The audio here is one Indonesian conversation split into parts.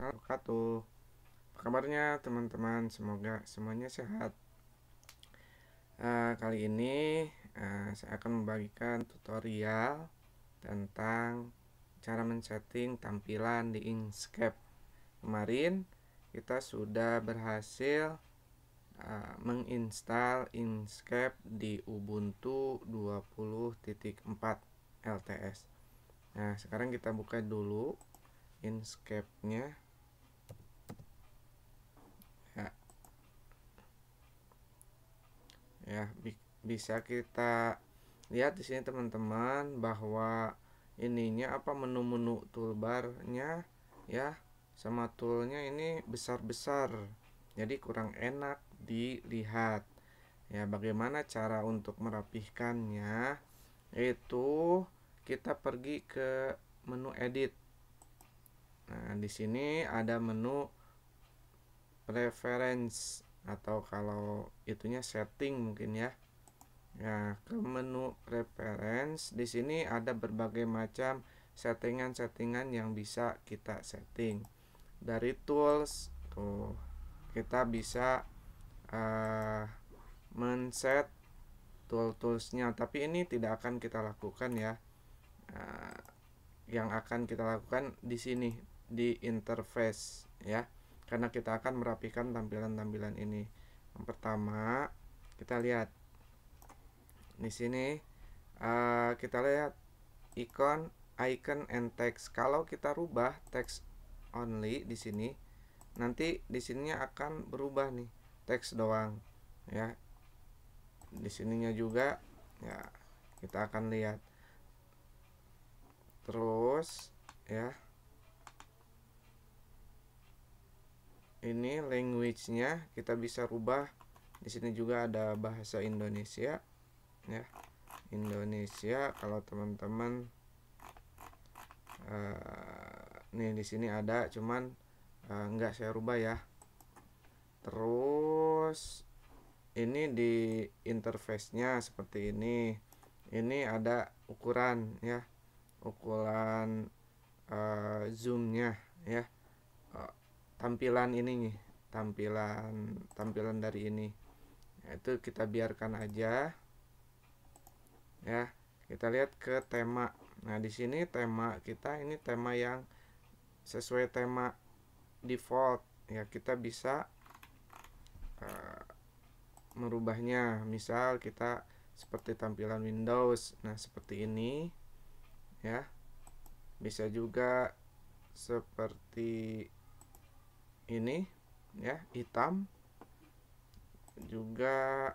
warahmatullahi wabarakatuh Apa kabarnya teman-teman Semoga semuanya sehat uh, Kali ini uh, Saya akan membagikan tutorial Tentang Cara men-setting tampilan di Inkscape Kemarin Kita sudah berhasil uh, Menginstal Inkscape Di Ubuntu 20.4 LTS Nah sekarang kita buka dulu Inkscape-nya ya bisa kita lihat di sini teman-teman bahwa ininya apa menu-menu toolbarnya ya sama toolnya ini besar-besar jadi kurang enak dilihat ya bagaimana cara untuk merapihkannya itu kita pergi ke menu edit nah di sini ada menu preference atau kalau itunya setting mungkin ya ya ke menu reference di sini ada berbagai macam settingan-settingan yang bisa kita setting dari tools tuh kita bisa uh, men-set tool-toolsnya tapi ini tidak akan kita lakukan ya uh, yang akan kita lakukan di sini di interface ya karena kita akan merapikan tampilan-tampilan ini. Yang pertama, kita lihat di sini uh, kita lihat ikon, icon and text. Kalau kita rubah text only di sini, nanti di sini akan berubah nih, text doang ya. Di sininya juga ya kita akan lihat. Terus ya ini language-nya kita bisa rubah di sini juga ada bahasa Indonesia ya Indonesia kalau teman-teman uh, nih di sini ada cuman uh, nggak saya rubah ya terus ini di interface-nya seperti ini ini ada ukuran ya ukuran uh, zoomnya ya tampilan ini nih tampilan tampilan dari ini nah, itu kita biarkan aja ya kita lihat ke tema nah di sini tema kita ini tema yang sesuai tema default ya kita bisa uh, merubahnya misal kita seperti tampilan Windows nah seperti ini ya bisa juga seperti ini ya hitam juga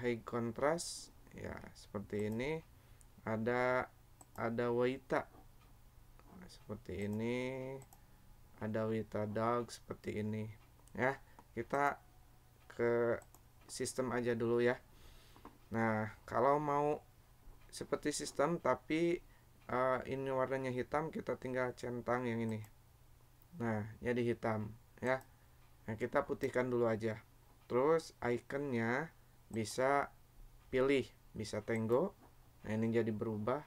high contrast ya seperti ini ada ada waita seperti ini ada waita dog seperti ini ya kita ke sistem aja dulu ya nah kalau mau seperti sistem tapi uh, ini warnanya hitam kita tinggal centang yang ini nah jadi hitam ya nah, kita putihkan dulu aja terus ikonnya bisa pilih bisa tenggo nah ini jadi berubah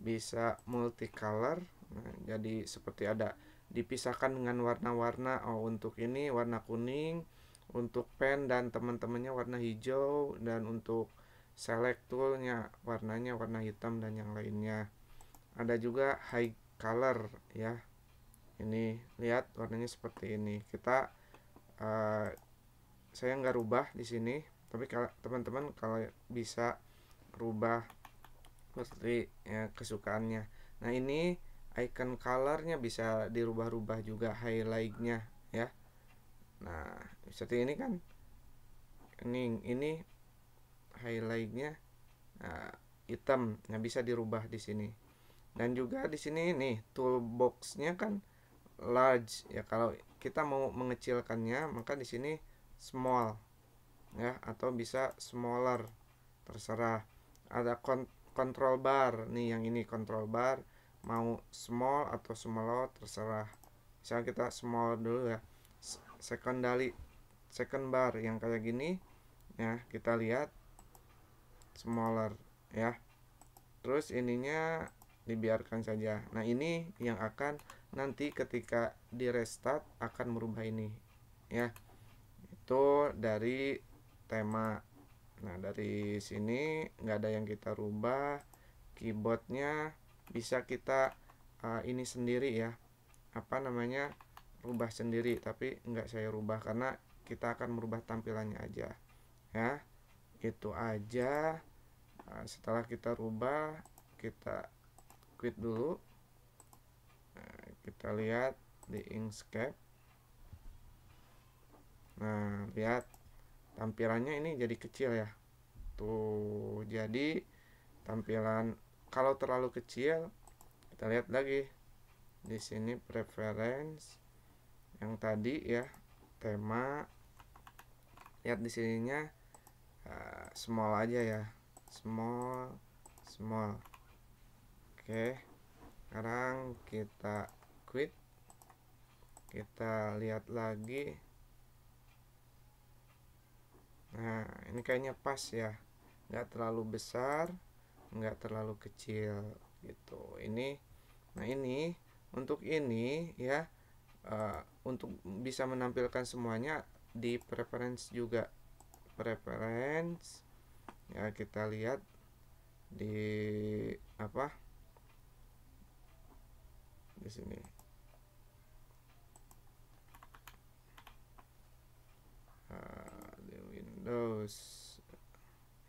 bisa multicolor nah, jadi seperti ada dipisahkan dengan warna-warna oh untuk ini warna kuning untuk pen dan teman-temannya warna hijau dan untuk select toolnya warnanya warna hitam dan yang lainnya ada juga high color ya ini lihat warnanya seperti ini kita uh, saya nggak rubah di sini tapi kalau teman-teman kalau bisa rubah seperti ya, kesukaannya nah ini icon colornya bisa dirubah-rubah juga highlightnya ya nah seperti ini kan ini ini highlightnya eh, nah, hitam nggak bisa dirubah di sini dan juga di sini nih toolboxnya kan large ya kalau kita mau mengecilkannya maka di sini small ya atau bisa smaller terserah ada control bar nih yang ini control bar mau small atau smaller terserah misal kita small dulu ya secondary second bar yang kayak gini ya kita lihat smaller ya terus ininya dibiarkan saja nah ini yang akan nanti ketika di restart akan merubah ini ya itu dari tema nah dari sini nggak ada yang kita rubah keyboardnya bisa kita uh, ini sendiri ya apa namanya rubah sendiri tapi nggak saya rubah karena kita akan merubah tampilannya aja ya itu aja nah, setelah kita rubah kita quit dulu nah, kita lihat di Inkscape nah lihat tampilannya ini jadi kecil ya tuh jadi tampilan kalau terlalu kecil kita lihat lagi di sini preference yang tadi ya tema lihat di sininya uh, small aja ya small small Oke. Sekarang kita quit. Kita lihat lagi. Nah, ini kayaknya pas ya. Nggak terlalu besar, nggak terlalu kecil gitu. Ini nah ini untuk ini ya uh, untuk bisa menampilkan semuanya di preference juga. Preference ya kita lihat di apa? di sini. di Windows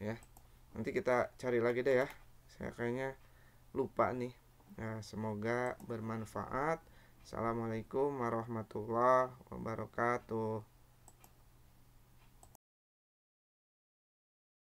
ya. Nanti kita cari lagi deh ya. Saya kayaknya lupa nih. Nah, semoga bermanfaat. Assalamualaikum warahmatullahi wabarakatuh.